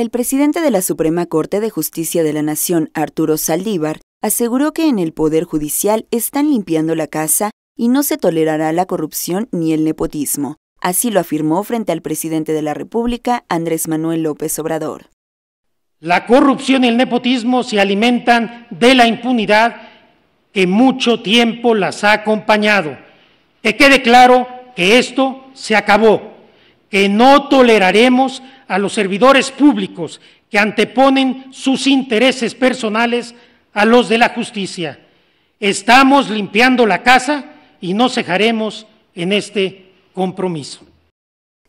El presidente de la Suprema Corte de Justicia de la Nación, Arturo Saldívar, aseguró que en el Poder Judicial están limpiando la casa y no se tolerará la corrupción ni el nepotismo. Así lo afirmó frente al presidente de la República, Andrés Manuel López Obrador. La corrupción y el nepotismo se alimentan de la impunidad que mucho tiempo las ha acompañado. Que quede claro que esto se acabó que no toleraremos a los servidores públicos que anteponen sus intereses personales a los de la justicia. Estamos limpiando la casa y no cejaremos en este compromiso.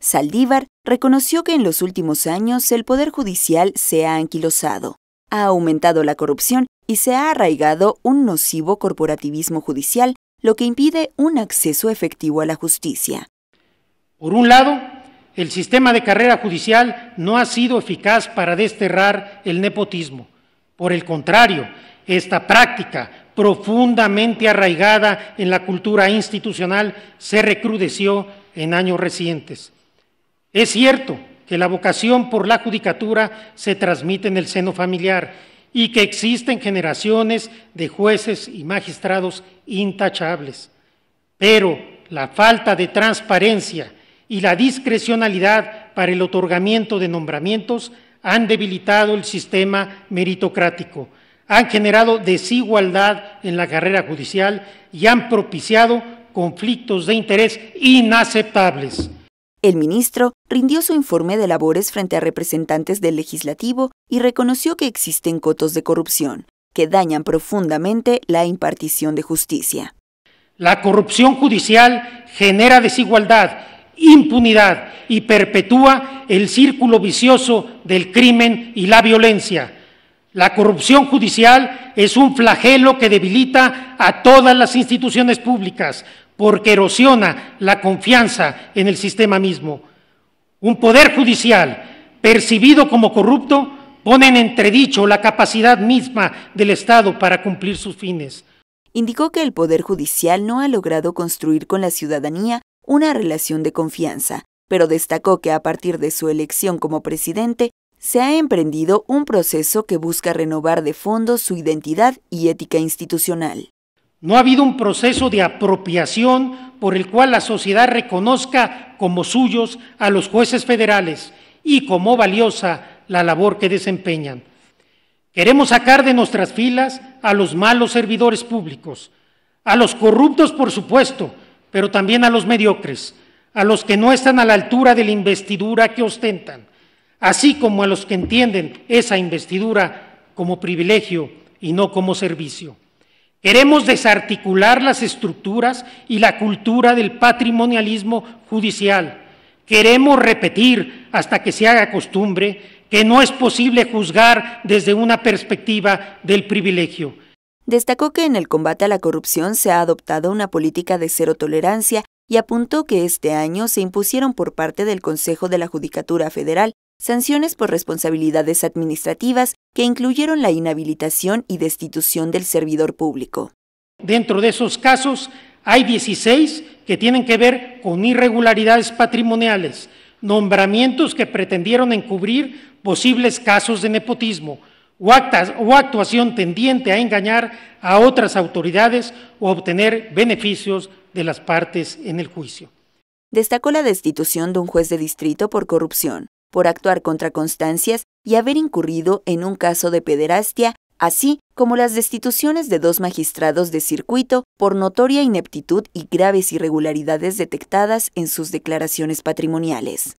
Saldívar reconoció que en los últimos años el Poder Judicial se ha anquilosado, ha aumentado la corrupción y se ha arraigado un nocivo corporativismo judicial, lo que impide un acceso efectivo a la justicia. Por un lado, el sistema de carrera judicial no ha sido eficaz para desterrar el nepotismo. Por el contrario, esta práctica, profundamente arraigada en la cultura institucional, se recrudeció en años recientes. Es cierto que la vocación por la judicatura se transmite en el seno familiar y que existen generaciones de jueces y magistrados intachables, pero la falta de transparencia, y la discrecionalidad para el otorgamiento de nombramientos han debilitado el sistema meritocrático, han generado desigualdad en la carrera judicial y han propiciado conflictos de interés inaceptables. El ministro rindió su informe de labores frente a representantes del legislativo y reconoció que existen cotos de corrupción que dañan profundamente la impartición de justicia. La corrupción judicial genera desigualdad impunidad y perpetúa el círculo vicioso del crimen y la violencia. La corrupción judicial es un flagelo que debilita a todas las instituciones públicas porque erosiona la confianza en el sistema mismo. Un poder judicial percibido como corrupto pone en entredicho la capacidad misma del Estado para cumplir sus fines indicó que el Poder Judicial no ha logrado construir con la ciudadanía una relación de confianza, pero destacó que a partir de su elección como presidente se ha emprendido un proceso que busca renovar de fondo su identidad y ética institucional. No ha habido un proceso de apropiación por el cual la sociedad reconozca como suyos a los jueces federales y como valiosa la labor que desempeñan. Queremos sacar de nuestras filas a los malos servidores públicos, a los corruptos por supuesto, pero también a los mediocres, a los que no están a la altura de la investidura que ostentan, así como a los que entienden esa investidura como privilegio y no como servicio. Queremos desarticular las estructuras y la cultura del patrimonialismo judicial. Queremos repetir hasta que se haga costumbre que no es posible juzgar desde una perspectiva del privilegio, Destacó que en el combate a la corrupción se ha adoptado una política de cero tolerancia y apuntó que este año se impusieron por parte del Consejo de la Judicatura Federal sanciones por responsabilidades administrativas que incluyeron la inhabilitación y destitución del servidor público. Dentro de esos casos hay 16 que tienen que ver con irregularidades patrimoniales, nombramientos que pretendieron encubrir posibles casos de nepotismo, o, actuación tendiente a engañar a otras autoridades o obtener beneficios de las partes en el juicio. Destacó la destitución de un juez de distrito por corrupción, por actuar contra constancias y haber incurrido en un caso de pederastia, así como las destituciones de dos magistrados de circuito por notoria ineptitud y graves irregularidades detectadas en sus declaraciones patrimoniales.